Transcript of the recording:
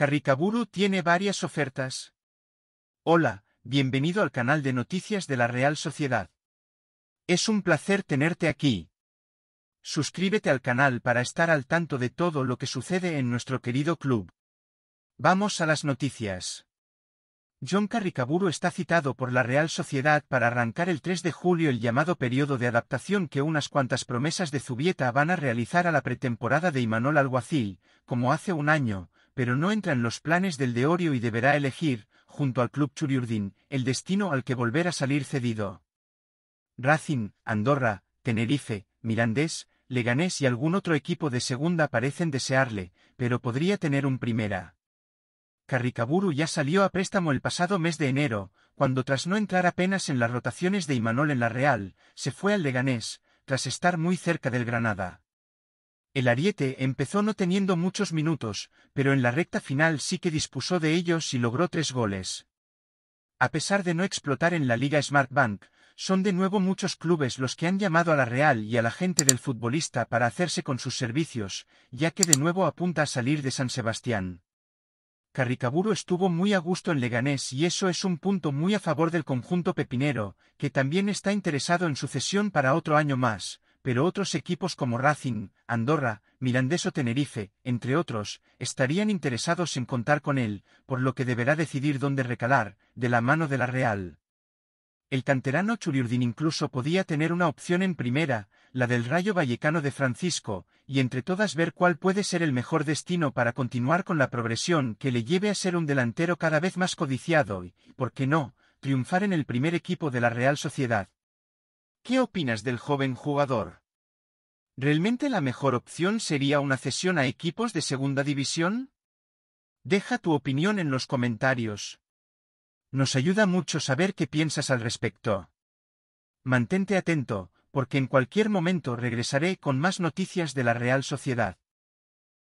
Carricaburu tiene varias ofertas. Hola, bienvenido al canal de noticias de la Real Sociedad. Es un placer tenerte aquí. Suscríbete al canal para estar al tanto de todo lo que sucede en nuestro querido club. Vamos a las noticias. John Carricaburu está citado por la Real Sociedad para arrancar el 3 de julio el llamado periodo de adaptación que unas cuantas promesas de Zubieta van a realizar a la pretemporada de Imanol Alguacil, como hace un año, pero no entra en los planes del Deorio y deberá elegir, junto al club Churiurdin, el destino al que volver a salir cedido. Racing, Andorra, Tenerife, Mirandés, Leganés y algún otro equipo de segunda parecen desearle, pero podría tener un primera. Carricaburu ya salió a préstamo el pasado mes de enero, cuando tras no entrar apenas en las rotaciones de Imanol en la Real, se fue al Leganés, tras estar muy cerca del Granada. El Ariete empezó no teniendo muchos minutos, pero en la recta final sí que dispuso de ellos y logró tres goles. A pesar de no explotar en la Liga Smart Bank, son de nuevo muchos clubes los que han llamado a la Real y a la gente del futbolista para hacerse con sus servicios, ya que de nuevo apunta a salir de San Sebastián. Carricaburo estuvo muy a gusto en Leganés y eso es un punto muy a favor del conjunto pepinero, que también está interesado en su cesión para otro año más, pero otros equipos como Racing, Andorra, Mirandés o Tenerife, entre otros, estarían interesados en contar con él, por lo que deberá decidir dónde recalar, de la mano de la Real. El canterano Churiurdin incluso podía tener una opción en primera, la del Rayo Vallecano de Francisco, y entre todas ver cuál puede ser el mejor destino para continuar con la progresión que le lleve a ser un delantero cada vez más codiciado y, ¿por qué no?, triunfar en el primer equipo de la Real Sociedad. ¿Qué opinas del joven jugador? ¿Realmente la mejor opción sería una cesión a equipos de segunda división? Deja tu opinión en los comentarios. Nos ayuda mucho saber qué piensas al respecto. Mantente atento, porque en cualquier momento regresaré con más noticias de la Real Sociedad.